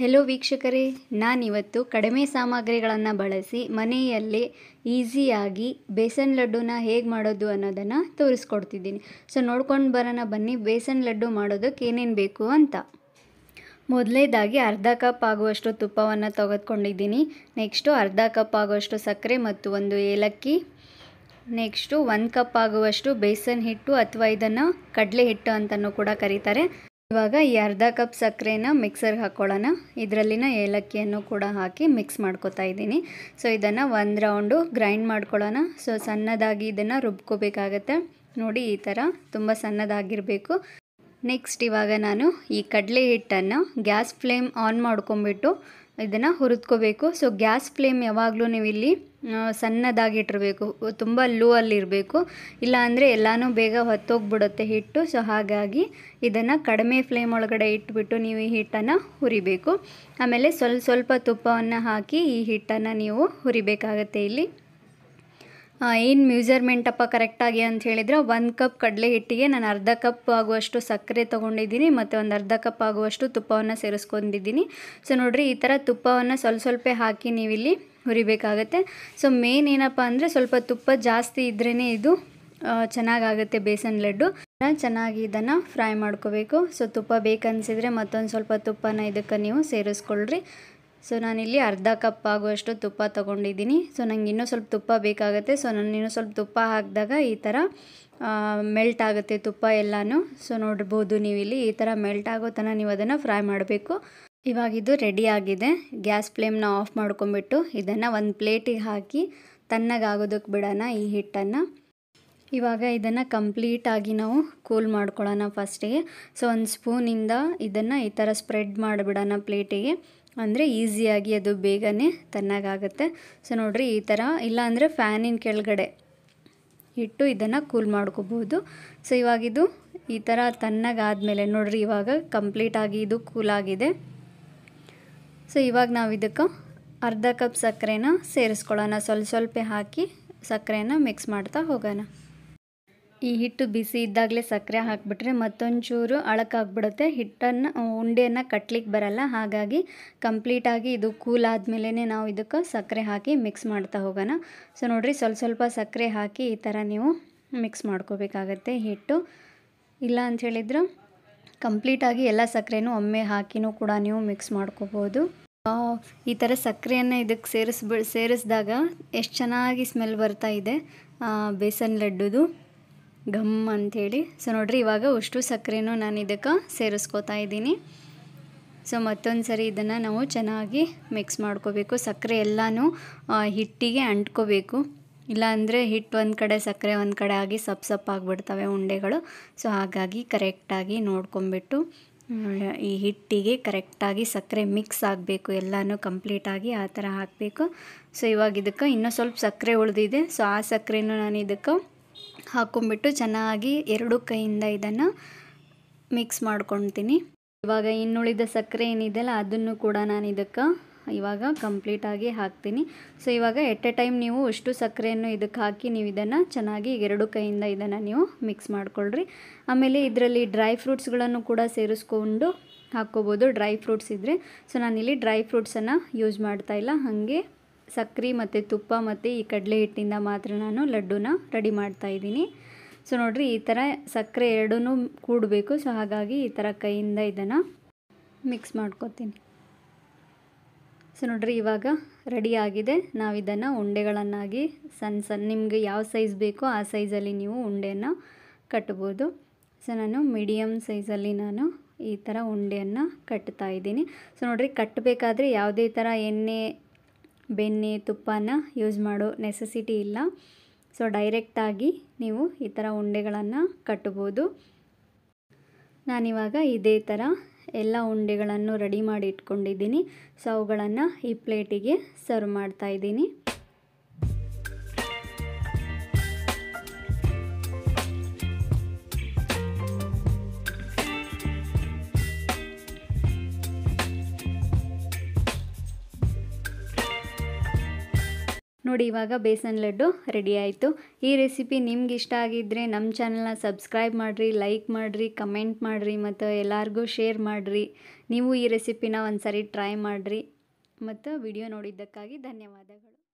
hello ವೀಕ್ಷಕರೇ ನಾನಿವತ್ತು ಕಡಿಮೆ ಸಾಮಗ್ರಿಗಳನ್ನು ಬಳಸಿ ಮನೆಯಲ್ಲೇ ಈಸಿಯಾಗಿ ಬೇಸನ್ ಲಡ್ಡುನ ಹೇಗೆ ಮಾಡೋದು ಅನ್ನೋದನ್ನು ತೋರಿಸ್ಕೊಡ್ತಿದ್ದೀನಿ ಸೊ ನೋಡ್ಕೊಂಡು ಬರೋಣ ಬನ್ನಿ ಬೇಸನ್ ಲಡ್ಡು ಮಾಡೋದಕ್ಕೆ ಏನೇನು ಬೇಕು ಅಂತ ಮೊದಲೇದಾಗಿ ಅರ್ಧ ಕಪ್ ಆಗುವಷ್ಟು ತುಪ್ಪವನ್ನು ತೆಗೆದುಕೊಂಡಿದ್ದೀನಿ ನೆಕ್ಸ್ಟು ಅರ್ಧ ಕಪ್ ಆಗುವಷ್ಟು ಸಕ್ಕರೆ ಮತ್ತು ಒಂದು ಏಲಕ್ಕಿ ನೆಕ್ಸ್ಟು ಒಂದು ಕಪ್ ಆಗುವಷ್ಟು ಬೇಸನ್ ಹಿಟ್ಟು ಅಥವಾ ಇದನ್ನು ಕಡಲೆ ಹಿಟ್ಟು ಅಂತಲೂ ಕೂಡ ಕರೀತಾರೆ ಇವಾಗ ಈ ಅರ್ಧ ಕಪ್ ಸಕ್ಕರೆನ ಮಿಕ್ಸರ್ಗೆ ಹಾಕ್ಕೊಳ್ಳೋಣ ಇದರಲ್ಲಿನ ಏಲಕ್ಕಿಯನ್ನು ಕೂಡ ಹಾಕಿ ಮಿಕ್ಸ್ ಮಾಡ್ಕೊತಾ ಇದ್ದೀನಿ ಸೊ ಇದನ್ನು ಒಂದು ರೌಂಡು ಗ್ರೈಂಡ್ ಮಾಡ್ಕೊಳ್ಳೋಣ ಸೊ ಸಣ್ಣದಾಗಿ ಇದನ್ನು ರುಬ್ಕೋಬೇಕಾಗತ್ತೆ ನೋಡಿ ಈ ಥರ ತುಂಬ ಸಣ್ಣದಾಗಿರಬೇಕು ನೆಕ್ಸ್ಟ್ ಇವಾಗ ನಾನು ಈ ಕಡಲೆ ಹಿಟ್ಟನ್ನು ಗ್ಯಾಸ್ ಫ್ಲೇಮ್ ಆನ್ ಮಾಡ್ಕೊಂಬಿಟ್ಟು ಇದನ್ನು ಹುರಿದ್ಕೋಬೇಕು ಸೊ ಗ್ಯಾಸ್ ಫ್ಲೇಮ್ ಯಾವಾಗಲೂ ನೀವು ಇಲ್ಲಿ ಸಣ್ಣದಾಗಿಟ್ಟಿರಬೇಕು ತುಂಬ ಲೋ ಅಲ್ಲಿರಬೇಕು ಇಲ್ಲ ಅಂದರೆ ಎಲ್ಲನೂ ಬೇಗ ಹೊತ್ತೋಗ್ಬಿಡುತ್ತೆ ಹಿಟ್ಟು ಸೊ ಹಾಗಾಗಿ ಇದನ್ನು ಕಡಿಮೆ ಫ್ಲೇಮ್ ಒಳಗಡೆ ಇಟ್ಬಿಟ್ಟು ನೀವು ಈ ಹಿಟ್ಟನ್ನು ಹುರಿಬೇಕು ಆಮೇಲೆ ಸ್ವಲ್ಪ ಸ್ವಲ್ಪ ತುಪ್ಪವನ್ನು ಹಾಕಿ ಈ ಹಿಟ್ಟನ್ನು ನೀವು ಹುರಿಬೇಕಾಗತ್ತೆ ಇಲ್ಲಿ ಏನು ಮ್ಯೂಸರ್ಮೆಂಟಪ್ಪ ಕರೆಕ್ಟಾಗಿ ಅಂತ ಹೇಳಿದರೆ ಒಂದು ಕಪ್ ಕಡಲೆ ಹಿಟ್ಟಿಗೆ ನಾನು ಅರ್ಧ ಕಪ್ ಆಗುವಷ್ಟು ಸಕ್ಕರೆ ತೊಗೊಂಡಿದ್ದೀನಿ ಮತ್ತು ಒಂದು ಅರ್ಧ ಕಪ್ ಆಗುವಷ್ಟು ತುಪ್ಪವನ್ನು ಸೇರಿಸ್ಕೊಂಡಿದ್ದೀನಿ ಸೊ ನೋಡಿರಿ ಈ ಥರ ತುಪ್ಪವನ್ನು ಸ್ವಲ್ಪ ಸ್ವಲ್ಪ ಹಾಕಿ ನೀವಿಲ್ಲಿ ಹುರಿಬೇಕಾಗತ್ತೆ ಸೊ ಮೇನ್ ಏನಪ್ಪ ಅಂದರೆ ಸ್ವಲ್ಪ ತುಪ್ಪ ಜಾಸ್ತಿ ಇದ್ರೇ ಇದು ಚೆನ್ನಾಗಾಗುತ್ತೆ ಬೇಸನ್ ಲಡ್ಡು ಚೆನ್ನಾಗಿ ಇದನ್ನು ಫ್ರೈ ಮಾಡ್ಕೋಬೇಕು ಸೊ ತುಪ್ಪ ಬೇಕನ್ಸಿದ್ರೆ ಮತ್ತೊಂದು ಸ್ವಲ್ಪ ತುಪ್ಪನ ಇದಕ್ಕೆ ನೀವು ಸೇರಿಸ್ಕೊಳ್ರಿ ಸೊ ನಾನಿಲ್ಲಿ ಅರ್ಧ ಕಪ್ ಆಗುವಷ್ಟು ತುಪ್ಪ ತೊಗೊಂಡಿದ್ದೀನಿ ಸೊ ನನಗೆ ಇನ್ನೂ ಸ್ವಲ್ಪ ತುಪ್ಪ ಬೇಕಾಗುತ್ತೆ ಸೊ ನಾನು ಇನ್ನೂ ಸ್ವಲ್ಪ ತುಪ್ಪ ಹಾಕಿದಾಗ ಈ ಥರ ಮೆಲ್ಟ್ ಆಗುತ್ತೆ ತುಪ್ಪ ಎಲ್ಲನೂ ಸೊ ನೋಡ್ಬೋದು ನೀವು ಇಲ್ಲಿ ಈ ಥರ ಮೆಲ್ಟ್ ಆಗೋ ತನಕ ನೀವು ಅದನ್ನು ಫ್ರೈ ಮಾಡಬೇಕು ಇವಾಗ ಇದು ರೆಡಿ ಆಗಿದೆ ಗ್ಯಾಸ್ ಫ್ಲೇಮ್ನ ಆಫ್ ಮಾಡ್ಕೊಂಬಿಟ್ಟು ಇದನ್ನು ಒಂದು ಪ್ಲೇಟಿಗೆ ಹಾಕಿ ತಣ್ಣಗಾಗೋದಕ್ಕೆ ಬಿಡೋಣ ಈ ಹಿಟ್ಟನ್ನು ಇವಾಗ ಇದನ್ನು ಕಂಪ್ಲೀಟಾಗಿ ನಾವು ಕೂಲ್ ಮಾಡ್ಕೊಳ್ಳೋಣ ಫಸ್ಟಿಗೆ ಸೊ ಒಂದು ಸ್ಪೂನಿಂದ ಇದನ್ನು ಈ ಥರ ಸ್ಪ್ರೆಡ್ ಮಾಡಿಬಿಡೋಣ ಪ್ಲೇಟಿಗೆ ಅಂದರೆ ಈಸಿಯಾಗಿ ಅದು ಬೇಗನೆ ತನ್ನಾಗುತ್ತೆ ಸೊ ನೋಡಿರಿ ಈ ಥರ ಇಲ್ಲಾಂದರೆ ಫ್ಯಾನಿನ ಕೆಳಗಡೆ ಇಟ್ಟು ಇದನ್ನು ಕೂಲ್ ಮಾಡ್ಕೋಬೋದು ಸೊ ಇವಾಗಿದು ಈ ಥರ ತಣ್ಣಗಾದಮೇಲೆ ನೋಡಿರಿ ಇವಾಗ ಕಂಪ್ಲೀಟಾಗಿ ಇದು ಕೂಲಾಗಿದೆ ಸೊ ಇವಾಗ ನಾವು ಇದಕ್ಕೆ ಅರ್ಧ ಕಪ್ ಸಕ್ಕರೆನ ಸೇರಿಸ್ಕೊಳ್ಳೋಣ ಸ್ವಲ್ಪ ಸ್ವಲ್ಪ ಹಾಕಿ ಸಕ್ಕರೆನ ಮಿಕ್ಸ್ ಮಾಡ್ತಾ ಹೋಗೋಣ ಈ ಹಿಟ್ಟು ಬಿಸಿ ಇದ್ದಾಗಲೇ ಸಕ್ಕರೆ ಹಾಕಿಬಿಟ್ರೆ ಮತ್ತೊಂಚೂರು ಅಳಕಾಗ್ಬಿಡುತ್ತೆ ಹಿಟ್ಟನ್ನು ಉಂಡೆಯನ್ನು ಕಟ್ಟಲಿಕ್ಕೆ ಬರಲ್ಲ ಹಾಗಾಗಿ ಕಂಪ್ಲೀಟಾಗಿ ಇದು ಕೂಲ್ ಆದಮೇಲೆ ನಾವು ಇದಕ್ಕೆ ಸಕ್ಕರೆ ಹಾಕಿ ಮಿಕ್ಸ್ ಮಾಡ್ತಾ ಹೋಗೋಣ ಸೊ ನೋಡಿರಿ ಸ್ವಲ್ಪ ಸ್ವಲ್ಪ ಸಕ್ಕರೆ ಹಾಕಿ ಈ ಥರ ನೀವು ಮಿಕ್ಸ್ ಮಾಡ್ಕೋಬೇಕಾಗತ್ತೆ ಹಿಟ್ಟು ಇಲ್ಲ ಅಂಥೇಳಿದ್ರೆ ಕಂಪ್ಲೀಟಾಗಿ ಎಲ್ಲ ಸಕ್ಕರೆನೂ ಒಮ್ಮೆ ಹಾಕಿನೂ ಕೂಡ ನೀವು ಮಿಕ್ಸ್ ಮಾಡ್ಕೋಬೋದು ಈ ಥರ ಸಕ್ಕರೆಯನ್ನು ಇದಕ್ಕೆ ಸೇರಿಸ್ಬಿ ಸೇರಿಸಿದಾಗ ಎಷ್ಟು ಚೆನ್ನಾಗಿ ಸ್ಮೆಲ್ ಬರ್ತಾ ಇದೆ ಬೇಸನ್ ಲಡ್ಡುದು ಘಮ್ ಅಂಥೇಳಿ ಸೊ ನೋಡಿರಿ ಇವಾಗ ಅಷ್ಟು ಸಕ್ಕರೆನೂ ನಾನು ಇದಕ್ಕೆ ಸೇರಿಸ್ಕೋತಾ ಇದ್ದೀನಿ ಸೊ ಮತ್ತೊಂದು ಸರಿ ಇದನ್ನು ನಾವು ಚೆನ್ನಾಗಿ ಮಿಕ್ಸ್ ಮಾಡ್ಕೋಬೇಕು ಸಕ್ಕರೆ ಎಲ್ಲನೂ ಹಿಟ್ಟಿಗೆ ಅಂಟ್ಕೋಬೇಕು ಇಲ್ಲ ಹಿಟ್ಟು ಒಂದು ಕಡೆ ಸಕ್ಕರೆ ಒಂದು ಕಡೆ ಆಗಿ ಸಪ್ ಸಪ್ ಆಗಿಬಿಡ್ತವೆ ಉಂಡೆಗಳು ಸೊ ಹಾಗಾಗಿ ಕರೆಕ್ಟಾಗಿ ನೋಡ್ಕೊಂಬಿಟ್ಟು ಈ ಹಿಟ್ಟಿಗೆ ಕರೆಕ್ಟಾಗಿ ಸಕ್ಕರೆ ಮಿಕ್ಸ್ ಆಗಬೇಕು ಎಲ್ಲನೂ ಕಂಪ್ಲೀಟಾಗಿ ಆ ಥರ ಹಾಕಬೇಕು ಸೊ ಇವಾಗ ಇದಕ್ಕೆ ಇನ್ನೂ ಸ್ವಲ್ಪ ಸಕ್ಕರೆ ಉಳಿದಿದೆ ಸೊ ಆ ಸಕ್ಕರೆನೂ ನಾನು ಇದಕ್ಕೆ ಹಾಕ್ಕೊಂಬಿಟ್ಟು ಚೆನ್ನಾಗಿ ಎರಡು ಕೈಯಿಂದ ಇದನ್ನು ಮಿಕ್ಸ್ ಮಾಡ್ಕೊತೀನಿ ಇವಾಗ ಇನ್ನುಳಿದ ಸಕ್ಕರೆ ಏನಿದೆಯಲ್ಲ ಅದನ್ನು ಕೂಡ ನಾನು ಇದಕ್ಕೆ ಇವಾಗ ಕಂಪ್ಲೀಟಾಗಿ ಹಾಕ್ತೀನಿ ಸೊ ಇವಾಗ ಎಟ್ ಎ ಟೈಮ್ ನೀವು ಅಷ್ಟು ಸಕ್ಕರೆಯನ್ನು ಇದಕ್ಕೆ ಹಾಕಿ ನೀವು ಇದನ್ನು ಚೆನ್ನಾಗಿ ಎರಡು ಕೈಯಿಂದ ಇದನ್ನು ನೀವು ಮಿಕ್ಸ್ ಮಾಡ್ಕೊಳ್ರಿ ಆಮೇಲೆ ಇದರಲ್ಲಿ ಡ್ರೈ ಫ್ರೂಟ್ಸ್ಗಳನ್ನು ಕೂಡ ಸೇರಿಸ್ಕೊಂಡು ಹಾಕ್ಕೋಬೋದು ಡ್ರೈ ಫ್ರೂಟ್ಸ್ ಇದ್ದರೆ ಸೊ ನಾನಿಲ್ಲಿ ಡ್ರೈ ಫ್ರೂಟ್ಸನ್ನು ಯೂಸ್ ಮಾಡ್ತಾ ಇಲ್ಲ ಹಾಗೆ ಸಕ್ಕರೆ ಮತ್ತು ತುಪ್ಪ ಮತ್ತು ಈ ಕಡಲೆ ಹಿಟ್ಟಿಂದ ಮಾತ್ರ ನಾನು ಲಡ್ಡುನ ರೆಡಿ ಮಾಡ್ತಾಯಿದ್ದೀನಿ ಸೊ ನೋಡಿರಿ ಈ ಥರ ಸಕ್ಕರೆ ಎರಡೂ ಕೂಡಬೇಕು ಸೊ ಹಾಗಾಗಿ ಈ ಥರ ಕೈಯಿಂದ ಇದನ್ನು ಮಿಕ್ಸ್ ಮಾಡ್ಕೊತೀನಿ ಸೊ ನೋಡಿರಿ ಇವಾಗ ರೆಡಿ ಆಗಿದೆ ನಾವು ಇದನ್ನು ಉಂಡೆಗಳನ್ನಾಗಿ ಸಣ್ಣ ಸಣ್ಣ ನಿಮಗೆ ಯಾವ ಸೈಜ್ ಬೇಕೋ ಆ ಸೈಜಲ್ಲಿ ನೀವು ಉಂಡೆಯನ್ನು ಕಟ್ಬೋದು ಸೊ ನಾನು ಮೀಡಿಯಮ್ ಸೈಜಲ್ಲಿ ನಾನು ಈ ಥರ ಉಂಡೆಯನ್ನು ಕಟ್ತಾ ಇದ್ದೀನಿ ಸೊ ನೋಡಿರಿ ಕಟ್ಟಬೇಕಾದ್ರೆ ಯಾವುದೇ ಥರ ಎಣ್ಣೆ ಬೆಣ್ಣೆ ತುಪ್ಪನ ಯೂಸ್ ಮಾಡೋ ನೆಸೆಸಿಟಿ ಇಲ್ಲ ಸೊ ಡೈರೆಕ್ಟಾಗಿ ನೀವು ಈ ಥರ ಉಂಡೆಗಳನ್ನು ಕಟ್ಟಬೋದು ನಾನಿವಾಗ ಇದೇ ಥರ ಎಲ್ಲ ಉಂಡೆಗಳನ್ನು ರೆಡಿ ಮಾಡಿ ಇಟ್ಕೊಂಡಿದ್ದೀನಿ ಸೊ ಅವುಗಳನ್ನು ಈ ಪ್ಲೇಟಿಗೆ ಸರ್ವ್ ಮಾಡ್ತಾಯಿದ್ದೀನಿ ನೋಡಿ ಇವಾಗ ಬೇಸನ್ ಲಡ್ಡು ರೆಡಿ ಆಯಿತು ಈ ರೆಸಿಪಿ ನಿಮ್ಗೆ ಇಷ್ಟ ಆಗಿದ್ದರೆ ನಮ್ಮ ಚಾನಲ್ನ ಸಬ್ಸ್ಕ್ರೈಬ್ ಮಾಡಿರಿ ಲೈಕ್ ಮಾಡಿರಿ ಕಮೆಂಟ್ ಮಾಡಿರಿ ಮತ್ತು ಎಲ್ಲರಿಗೂ ಶೇರ್ ಮಾಡಿರಿ ನೀವು ಈ ರೆಸಿಪಿನ ಒಂದು ಸರಿ ಟ್ರೈ ಮಾಡಿರಿ ಮತ್ತು ವಿಡಿಯೋ ನೋಡಿದ್ದಕ್ಕಾಗಿ ಧನ್ಯವಾದಗಳು